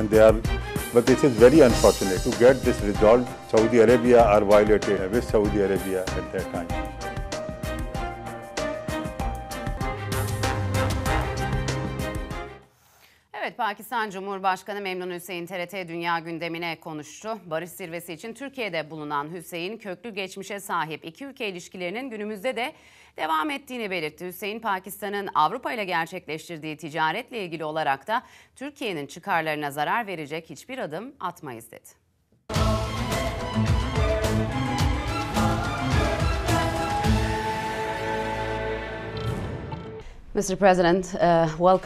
and they are, but this is very unfortunate. To get this resolved, Saudi Arabia are violated with Saudi Arabia at that time. Pakistan Cumhurbaşkanı Memnun Hüseyin TRT Dünya gündemine konuştu. Barış zirvesi için Türkiye'de bulunan Hüseyin köklü geçmişe sahip iki ülke ilişkilerinin günümüzde de devam ettiğini belirtti. Hüseyin Pakistan'ın Avrupa ile gerçekleştirdiği ticaretle ilgili olarak da Türkiye'nin çıkarlarına zarar verecek hiçbir adım atmayız dedi. Mr. President, uh,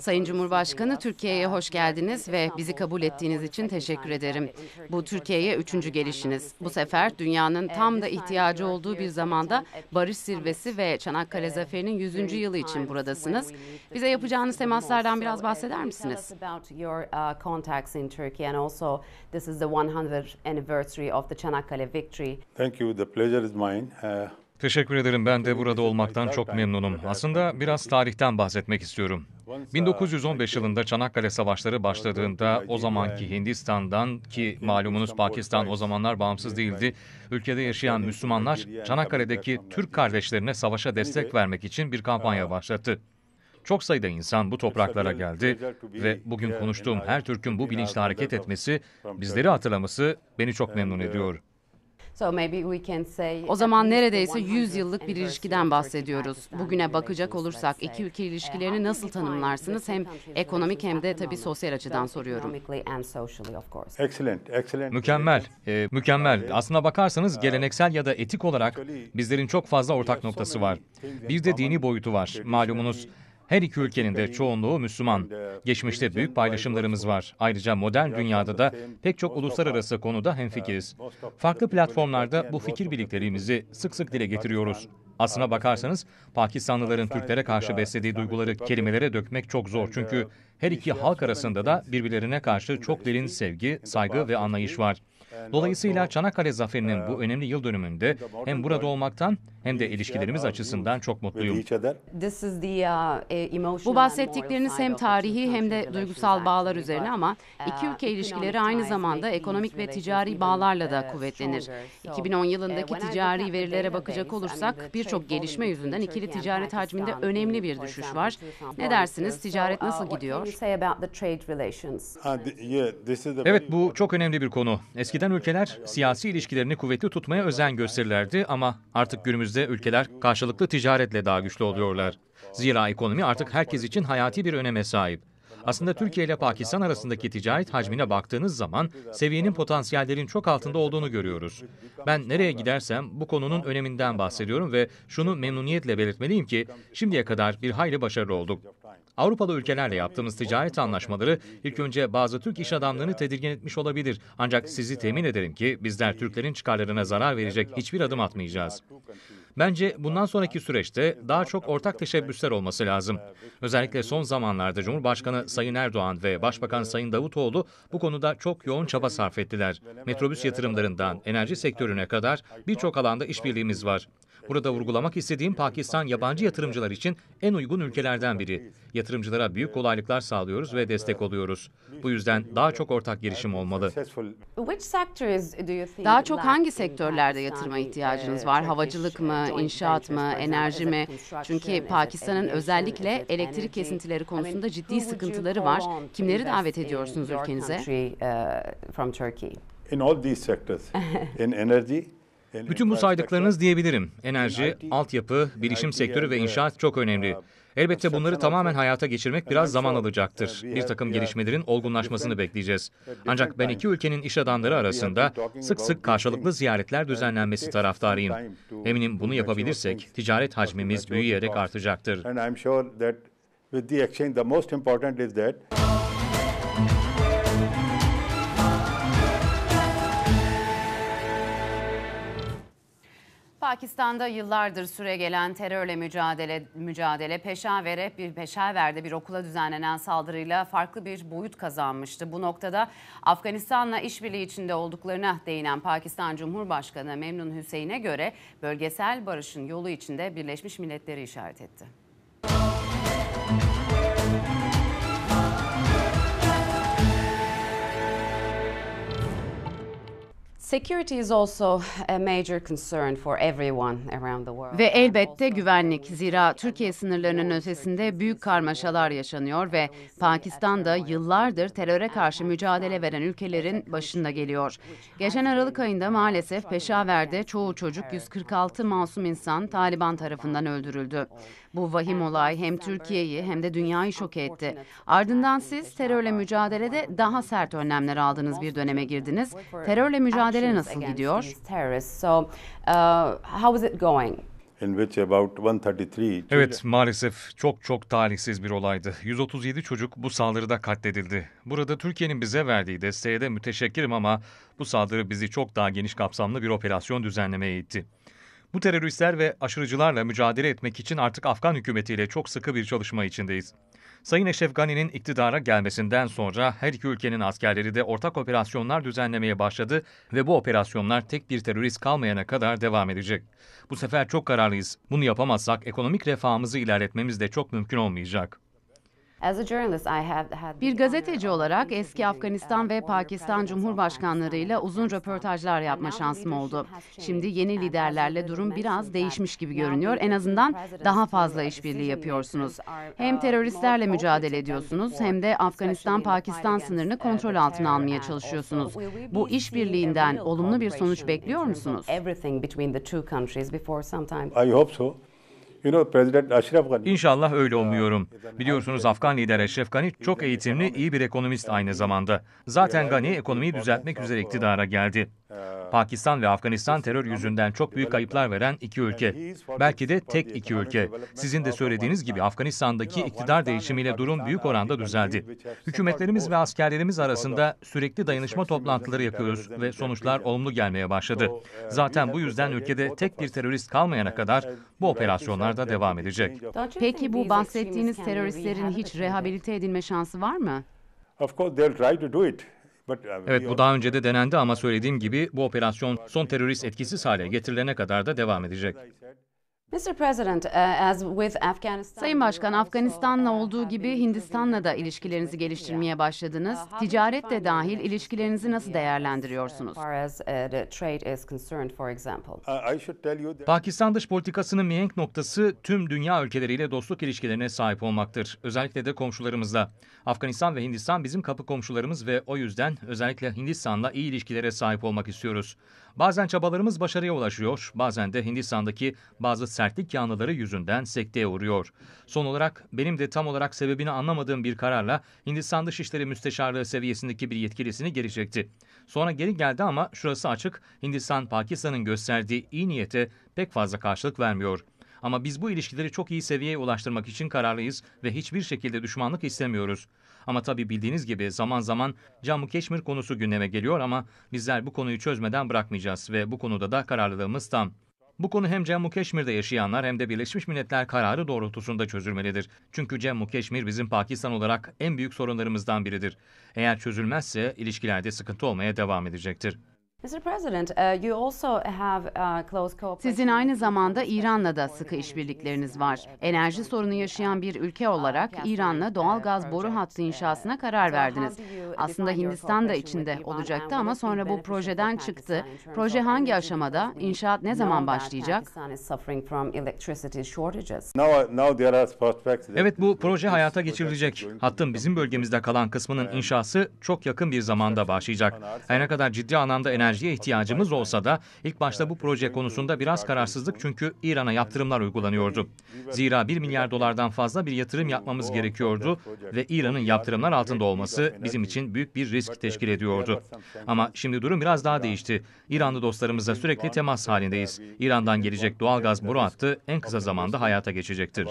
Sayın Cumhurbaşkanı, Türkiye'ye hoş geldiniz ve bizi uh, kabul ettiğiniz için teşekkür ederim. Bu Türkiye'ye üçüncü gelişiniz. Bu sefer dünyanın uh, tam da ihtiyacı olduğu bir zamanda Barış Zirvesi ve Çanakkale Zaferi'nin yüzüncü yılı için buradasınız. Bize yapacağınız temaslardan biraz bahseder misiniz? Thank you. The pleasure is mine. Uh, Teşekkür ederim. Ben de burada olmaktan çok memnunum. Aslında biraz tarihten bahsetmek istiyorum. 1915 uh, yılında Çanakkale Savaşları başladığında o zamanki Hindistan'dan ki malumunuz Pakistan o zamanlar bağımsız değildi. Ülkede yaşayan Müslümanlar Çanakkale'deki Türk kardeşlerine savaşa destek vermek için bir kampanya uh, başlattı. Çok sayıda insan bu topraklara geldi ve bugün konuştuğum her Türk'ün bu bilinçle hareket etmesi, bizleri hatırlaması beni çok memnun uh, ediyor. O zaman neredeyse 100 yıllık bir ilişkiden bahsediyoruz. Bugüne bakacak olursak iki ülke ilişkilerini nasıl tanımlarsınız? Hem ekonomik hem de tabii sosyal açıdan soruyorum. Excellent, Mükemmel, e, mükemmel. Aslına bakarsanız geleneksel ya da etik olarak bizlerin çok fazla ortak noktası var. Bir de dini boyutu var. Malumunuz her iki ülkenin de çoğunluğu Müslüman. Geçmişte büyük paylaşımlarımız var. Ayrıca modern dünyada da pek çok uluslararası konuda hemfikiriz. Farklı platformlarda bu fikir birliklerimizi sık sık dile getiriyoruz. Aslına bakarsanız Pakistanlıların Türklere karşı beslediği duyguları kelimelere dökmek çok zor. Çünkü her iki halk arasında da birbirlerine karşı çok derin sevgi, saygı ve anlayış var. Dolayısıyla Çanakkale Zaferi'nin bu uh, önemli yıl dönümünde hem burada olmaktan hem de ilişkilerimiz uh, açısından çok mutluyum. Uh, e, bu bahsettikleriniz hem tarihi hem de duygusal bağlar üzerine ama iki ülke ilişkileri aynı zamanda ekonomik ve ticari bağlarla da kuvvetlenir. 2010 yılındaki ticari verilere bakacak olursak birçok gelişme yüzünden ikili ticaret hacminde önemli bir düşüş var. Ne dersiniz? Ticaret nasıl gidiyor? Evet bu çok önemli bir konu. Eskiden Eskiden ülkeler siyasi ilişkilerini kuvvetli tutmaya özen gösterirlerdi ama artık günümüzde ülkeler karşılıklı ticaretle daha güçlü oluyorlar. Zira ekonomi artık herkes için hayati bir öneme sahip. Aslında Türkiye ile Pakistan arasındaki ticaret hacmine baktığınız zaman seviyenin potansiyellerin çok altında olduğunu görüyoruz. Ben nereye gidersem bu konunun öneminden bahsediyorum ve şunu memnuniyetle belirtmeliyim ki şimdiye kadar bir hayli başarılı olduk. Avrupalı ülkelerle yaptığımız ticaret anlaşmaları ilk önce bazı Türk iş adamlarını tedirgin etmiş olabilir. Ancak sizi temin ederim ki bizler Türklerin çıkarlarına zarar verecek hiçbir adım atmayacağız. Bence bundan sonraki süreçte daha çok ortak teşebbüsler olması lazım. Özellikle son zamanlarda Cumhurbaşkanı Sayın Erdoğan ve Başbakan Sayın Davutoğlu bu konuda çok yoğun çaba sarf ettiler. Metrobüs yatırımlarından enerji sektörüne kadar birçok alanda işbirliğimiz var. Burada vurgulamak istediğim Pakistan yabancı yatırımcılar için en uygun ülkelerden biri. Yatırımcılara büyük kolaylıklar sağlıyoruz ve destek oluyoruz. Bu yüzden daha çok ortak girişim olmalı. Daha çok hangi sektörlerde yatırıma ihtiyacınız var? Havacılık mı, inşaat mı, enerji mi? Çünkü Pakistan'ın özellikle elektrik kesintileri konusunda ciddi sıkıntıları var. Kimleri davet ediyorsunuz ülkenize? Uh, in all these sectors, in energy, bütün bu saydıklarınız diyebilirim. Enerji, altyapı, bilişim sektörü ve inşaat çok önemli. Elbette bunları tamamen hayata geçirmek biraz zaman alacaktır. Bir takım gelişmelerin olgunlaşmasını bekleyeceğiz. Ancak ben iki ülkenin iş adamları arasında sık sık karşılıklı ziyaretler düzenlenmesi taraftarıyım. Eminim bunu yapabilirsek ticaret hacmimiz büyüyerek artacaktır. Pakistan'da yıllardır süre gelen terörle mücadele mücadele Peşaver'e bir Peşaver'de bir okula düzenlenen saldırıyla farklı bir boyut kazanmıştı. Bu noktada Afganistan'la işbirliği içinde olduklarına değinen Pakistan Cumhurbaşkanı Memnun Hüseyin'e göre bölgesel barışın yolu içinde Birleşmiş Milletleri işaret etti. Security is also a major concern for everyone around the world. Ve elbette güvenlik. Zira Türkiye sınırlarının ötesinde büyük karmaşalar yaşanıyor ve Pakistan da yıllardır teröre karşı mücadele veren ülkelerin başında geliyor. Geçen Aralık ayında maalesef Peşaver'de çoğu çocuk 146 masum insan Taliban tarafından öldürüldü. Bu vahim olay hem Türkiye'yi hem de dünyayı şok etti. Ardından siz şey terörle mücadelede daha sert önlemler aldınız bir döneme girdiniz. Terörle mücadele nasıl gidiyor? Uh, evet maalesef çok çok talihsiz bir olaydı. 137 çocuk bu saldırıda katledildi. Burada Türkiye'nin bize verdiği desteğe de müteşekkirim ama bu saldırı bizi çok daha geniş kapsamlı bir operasyon düzenlemeye itti. Bu teröristler ve aşırıcılarla mücadele etmek için artık Afgan hükümetiyle çok sıkı bir çalışma içindeyiz. Sayın Eşref Gani'nin iktidara gelmesinden sonra her iki ülkenin askerleri de ortak operasyonlar düzenlemeye başladı ve bu operasyonlar tek bir terörist kalmayana kadar devam edecek. Bu sefer çok kararlıyız. Bunu yapamazsak ekonomik refahımızı ilerletmemiz de çok mümkün olmayacak. Bir gazeteci olarak eski Afganistan ve Pakistan Cumhurbaşkanlarıyla uzun röportajlar yapma şansım oldu. Şimdi yeni liderlerle durum biraz değişmiş gibi görünüyor. En azından daha fazla işbirliği yapıyorsunuz. Uh, hem teröristlerle mücadele ediyorsunuz hem de Afganistan-Pakistan sınırını uh, kontrol altına almaya çalışıyorsunuz. Bu işbirliğinden olumlu bir sonuç bekliyor musunuz? I hope so. İnşallah öyle umuyorum. Biliyorsunuz Afgan lider Eşref Gani çok eğitimli, iyi bir ekonomist aynı zamanda. Zaten Gani ekonomiyi düzeltmek üzere iktidara geldi. Pakistan ve Afganistan terör yüzünden çok büyük kayıplar veren iki ülke. Belki de tek iki ülke. Sizin de söylediğiniz gibi Afganistan'daki iktidar değişimiyle durum büyük oranda düzeldi. Hükümetlerimiz ve askerlerimiz arasında sürekli dayanışma toplantıları yapıyoruz ve sonuçlar olumlu gelmeye başladı. Uh, Zaten bu yüzden ülkede tek bir terörist kalmayana kadar uh, bu operasyonlar da devam edecek. Peki bu bahsettiğiniz teröristlerin hiç rehabilite edilme şansı var mı? Of course they'll try to do it. Uh, evet bu daha önce de denendi ama söylediğim gibi bu operasyon son terörist etkisiz hale getirilene kadar da devam edecek. E, Sayın Başkan, Afganistan'la olduğu gibi Hindistan'la da ilişkilerinizi geliştirmeye başladınız. Uh, Ticaret de dahil ilişkilerinizi nasıl değerlendiriyorsunuz? Uh, uh, Pakistan dış politikasının mihenk noktası tüm dünya ülkeleriyle dostluk ilişkilerine sahip olmaktır. Özellikle de komşularımızla. Afganistan ve Hindistan bizim kapı komşularımız ve o yüzden özellikle Hindistan'la iyi ilişkilere sahip olmak istiyoruz. Bazen çabalarımız başarıya ulaşıyor, bazen de Hindistan'daki bazı sertlik yanlıları yüzünden sekteye uğruyor. Son olarak benim de tam olarak sebebini anlamadığım bir kararla Hindistan Dışişleri Müsteşarlığı seviyesindeki bir yetkilisini geri çekti. Sonra geri geldi ama şurası açık, Hindistan Pakistan'ın gösterdiği iyi niyete pek fazla karşılık vermiyor. Ama biz bu ilişkileri çok iyi seviyeye ulaştırmak için kararlıyız ve hiçbir şekilde düşmanlık istemiyoruz. Ama tabii bildiğiniz gibi zaman zaman Cammu Keşmir konusu gündeme geliyor ama bizler bu konuyu çözmeden bırakmayacağız ve bu konuda da kararlılığımız tam. Bu konu hem Cemmu Keşmir'de yaşayanlar hem de Birleşmiş Milletler kararı doğrultusunda çözülmelidir. Çünkü Cemmu Keşmir bizim Pakistan olarak en büyük sorunlarımızdan biridir. Eğer çözülmezse ilişkilerde sıkıntı olmaya devam edecektir. E, e, Sizin aynı zamanda İran'la da sıkı işbirlikleriniz var. Enerji sorunu yaşayan bir ülke uh, olarak İran'la doğal gaz boru hattı uh, inşasına karar verdiniz. Aslında Hindistan da içinde olacaktı ama sonra bu projeden çıktı. Proje hangi aşamada? İnşaat ne zaman başlayacak? Evet bu proje hayata geçirilecek. Hattın bizim bölgemizde kalan kısmının inşası çok yakın bir zamanda başlayacak. Her ne kadar ciddi anlamda enerji enerjiye ihtiyacımız olsa da ilk başta bu proje konusunda biraz kararsızlık çünkü İran'a yaptırımlar uygulanıyordu. Zira 1 milyar dolardan fazla bir yatırım yapmamız gerekiyordu ve İran'ın yaptırımlar altında olması bizim için büyük bir risk teşkil ediyordu. Ama şimdi durum biraz daha değişti. İranlı dostlarımızla sürekli temas halindeyiz. İran'dan gelecek doğalgaz boru hattı en kısa zamanda hayata geçecektir.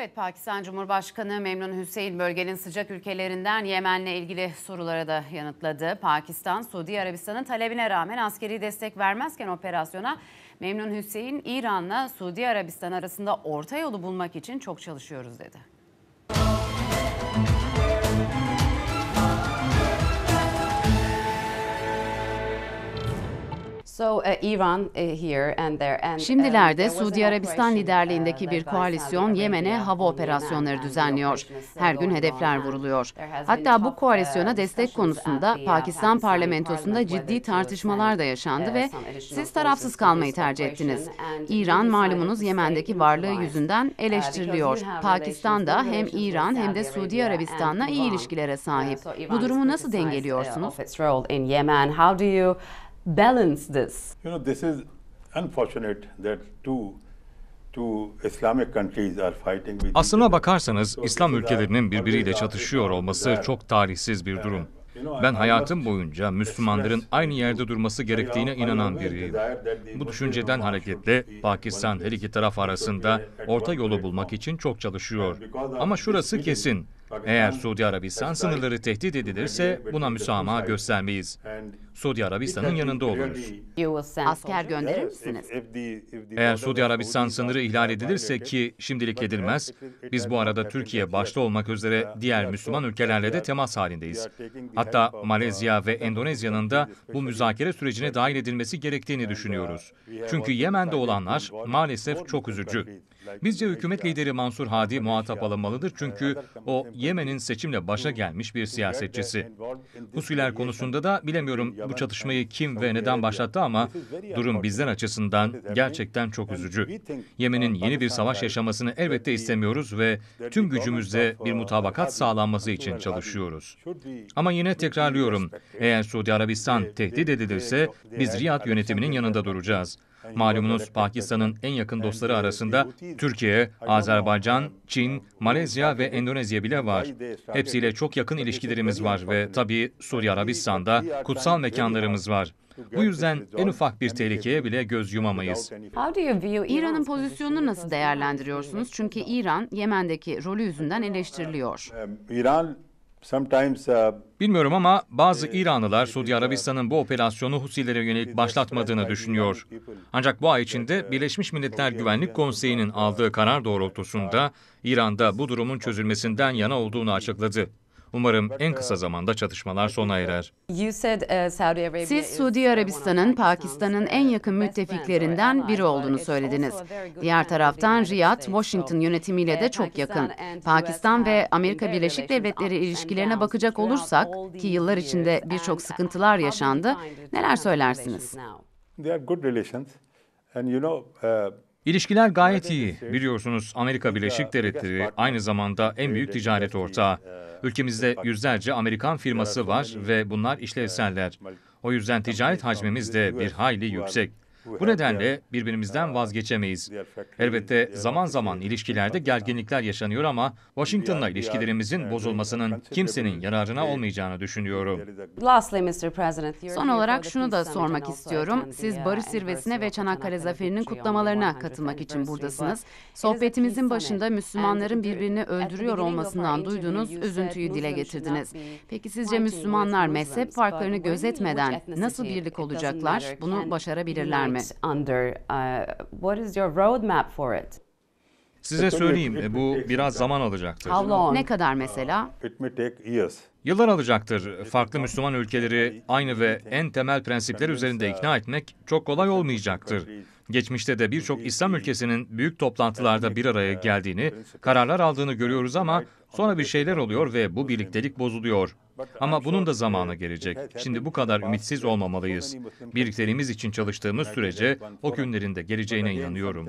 Evet Pakistan Cumhurbaşkanı Memnun Hüseyin bölgenin sıcak ülkelerinden Yemen'le ilgili sorulara da yanıtladı. Pakistan, Suudi Arabistan'ın talebine rağmen askeri destek vermezken operasyona Memnun Hüseyin İran'la Suudi Arabistan arasında orta yolu bulmak için çok çalışıyoruz dedi. Şimdilerde Suudi Arabistan liderliğindeki uh, bir koalisyon Yemen'e hava operasyonları düzenliyor. Her gün hedefler vuruluyor. Hatta bu koalisyona uh, destek konusunda Pakistan parlamentosunda ciddi tartışmalar da yaşandı uh, ve siz tarafsız kalmayı tercih ettiniz. İran malumunuz Yemen'deki varlığı yüzünden eleştiriliyor. Pakistan da hem İran hem de Suudi Arabistan'la iyi ilişkilere sahip. Bu durumu nasıl dengeliyorsunuz? balance this? You know, this is unfortunate that two Aslına bakarsanız İslam ülkelerinin birbiriyle çatışıyor olması çok tarihsiz bir durum. Ben hayatım boyunca Müslümanların aynı yerde durması gerektiğine inanan biriyim. Bu düşünceden hareketle Pakistan her iki taraf arasında orta yolu bulmak için çok çalışıyor. Ama şurası kesin. Eğer Suudi Arabistan sınırları tehdit edilirse buna müsamaha göstermeyiz. Suudi Arabistan'ın yanında oluruz. Asker gönderir misiniz? Eğer Suudi Arabistan sınırı ihlal edilirse ki şimdilik edilmez, biz bu arada Türkiye başta olmak üzere uh, diğer Müslüman ülkelerle de temas halindeyiz. Hatta uh, Malezya ve Endonezya'nın da bu müzakere sürecine dahil uh, edilmesi gerektiğini düşünüyoruz. Çünkü Yemen'de olanlar maalesef çok üzücü. Bizce hükümet lideri Mansur Hadi muhatap alınmalıdır çünkü o Yemen'in seçimle başa gelmiş bir siyasetçisi. Husiler konusunda da bilemiyorum bu çatışmayı kim ve neden başlattı ama durum bizler açısından gerçekten çok üzücü. Yemen'in yeni bir savaş yaşamasını elbette istemiyoruz ve tüm gücümüzle bir uh, mutabakat sağlanması için çalışıyoruz. Ama yine tekrarlıyorum, eğer Suudi Arabistan tehdit edilirse biz Riyad yönetiminin yanında duracağız. Malumunuz Pakistan'ın en yakın dostları arasında Türkiye, Azerbaycan, Çin, Malezya ve Endonezya bile var. Hepsiyle çok yakın ilişkilerimiz var ve tabii Suriye Arabistan'da kutsal mekanlarımız var. Bu yüzden en ufak bir tehlikeye bile göz yumamayız. İran'ın pozisyonunu nasıl değerlendiriyorsunuz? Çünkü İran Yemen'deki rolü yüzünden eleştiriliyor. İran Uh, Bilmiyorum ama bazı eh, İranlılar Suudi Arabistan'ın bu operasyonu Husilere yönelik başlatmadığını düşünüyor. Ancak bu ay içinde uh, Birleşmiş Milletler Güvenlik Konseyi'nin aldığı karar doğrultusunda İran'da bu durumun çözülmesinden yana olduğunu açıkladı. Umarım en uh, kısa zamanda çatışmalar sona uh, erer. Uh, Siz Suudi Arabistan'ın Pakistan'ın en yakın müttefiklerinden biri olduğunu söylediniz. Diğer taraftan Riyad, Washington yönetimiyle de çok yakın. Pakistan ve Amerika Birleşik Devletleri ilişkilerine bakacak olursak ki yıllar içinde birçok sıkıntılar yaşandı. Neler söylersiniz? They are good relations and you know uh, İlişkiler gayet iyi. Biliyorsunuz Amerika Birleşik Devletleri aynı zamanda en büyük ticaret ortağı. Ülkemizde yüzlerce Amerikan firması var ve bunlar işlevseller. O yüzden ticaret hacmimiz de bir hayli yüksek. Bu nedenle birbirimizden e, vazgeçemeyiz. Elbette zaman zaman ilişkilerde gerginlikler yaşanıyor ama Washington'la ilişkilerimizin e, bozulmasının kimsenin yararına olmayacağını düşünüyorum. Son olarak şunu da sormak istiyorum. Siz barış uh, zirvesine ve Çanakkale zaferinin kutlamalarına katılmak için buradasınız. Sohbetimizin başında Müslümanların birbirini öldürüyor olmasından duyduğunuz üzüntüyü dile getirdiniz. Peki sizce Müslümanlar mezhep farklarını gözetmeden nasıl birlik olacaklar? Bunu başarabilirler mi? government under? Uh, what is your roadmap for it? Size söyleyeyim e, bu biraz zaman alacaktır. How long? Ne kadar mesela? Uh, it may take years. Yıllar alacaktır. Farklı Müslüman ülkeleri aynı ve en temel prensipler üzerinde uh, ikna etmek çok kolay olmayacaktır. Geçmişte de birçok İslam ülkesinin büyük toplantılarda bir araya geldiğini, kararlar aldığını görüyoruz ama sonra bir şeyler oluyor ve bu birliktelik bozuluyor. Ama bunun da zamanı gelecek. Şimdi bu kadar ümitsiz olmamalıyız. Birliklerimiz için çalıştığımız sürece o günlerin de geleceğine inanıyorum.